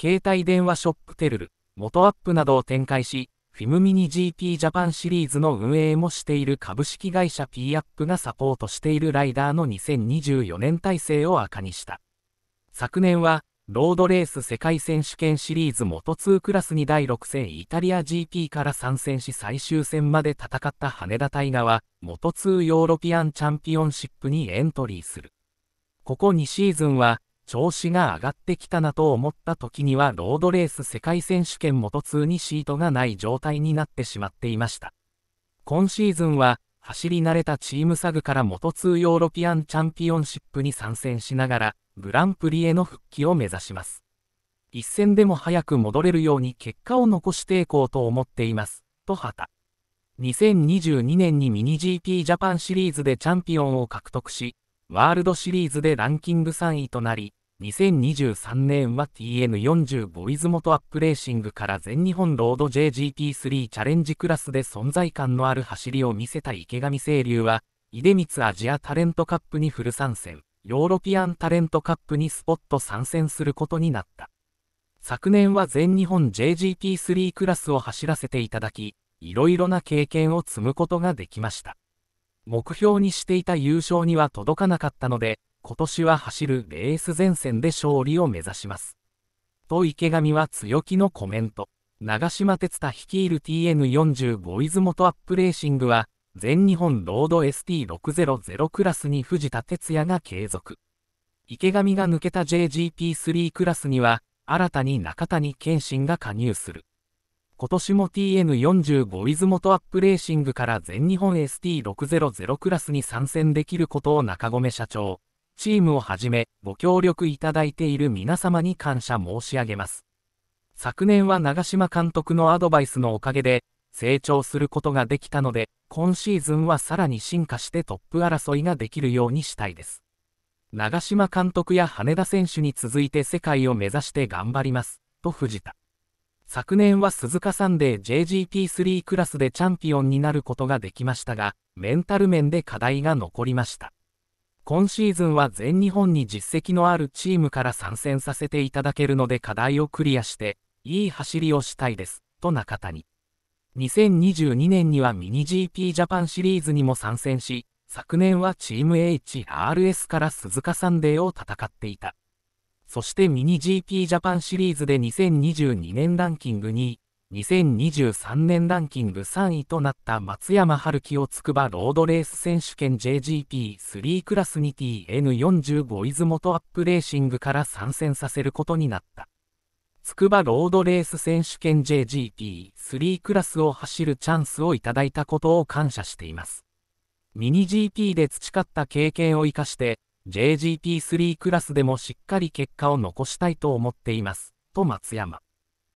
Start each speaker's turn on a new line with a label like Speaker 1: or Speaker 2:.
Speaker 1: 携帯電話ショップテルル、元アップなどを展開し、フィムミニ GP ジャパンシリーズの運営もしている株式会社 P アップがサポートしているライダーの2024年体制を赤にした。昨年は、ロードレース世界選手権シリーズ元2クラスに第6戦イタリア GP から参戦し最終戦まで戦った羽田大河は元2ヨーロピアンチャンピオンシップにエントリーする。ここ2シーズンは調子が上がってきたなと思った時にはロードレース世界選手権元通にシートがない状態になってしまっていました。今シーズンは走り慣れたチームサグから元通ヨーロピアンチャンピオンシップに参戦しながらグランプリへの復帰を目指します。一戦でも早く戻れるように結果を残していこうと思っています、とた、2022年にミニ GP ジャパンシリーズでチャンピオンを獲得し、ワールドシリーズでランキング3位となり、2023年は TN45 出雲とアップレーシングから全日本ロード JGT3 チャレンジクラスで存在感のある走りを見せた池上清流は、出光アジアタレントカップにフル参戦、ヨーロピアンタレントカップにスポット参戦することになった。昨年は全日本 JGT3 クラスを走らせていただき、いろいろな経験を積むことができました。目標にしていた優勝には届かなかったので、今年は走るレース前線で勝利を目指します。と池上は強気のコメント。長島哲太率いる TN45 出雲とアップレーシングは、全日本ロード ST600 クラスに藤田哲也が継続。池上が抜けた JGP3 クラスには、新たに中谷健信が加入する。今年も TN45 出雲とアップレーシングから全日本 ST600 クラスに参戦できることを中込社長、チームをはじめ、ご協力いただいている皆様に感謝申し上げます。昨年は長嶋監督のアドバイスのおかげで、成長することができたので、今シーズンはさらに進化してトップ争いができるようにしたいです。長嶋監督や羽田選手に続いて世界を目指して頑張ります、と藤田。昨年は鈴鹿サンデー JGP3 クラスでチャンピオンになることができましたが、メンタル面で課題が残りました。今シーズンは全日本に実績のあるチームから参戦させていただけるので課題をクリアして、いい走りをしたいです、と中谷。2022年にはミニ GP ジャパンシリーズにも参戦し、昨年はチーム HRS から鈴鹿サンデーを戦っていた。そしてミニ GP ジャパンシリーズで2022年ランキング2位、2023年ランキング3位となった松山春樹をつくばロードレース選手権 JGP3 クラスに TN45 出元アップレーシングから参戦させることになった。つくばロードレース選手権 JGP3 クラスを走るチャンスをいただいたことを感謝しています。ミニ GP で培った経験を生かして、JGP3 クラスでもしっかり結果を残したいと思っています、と松山。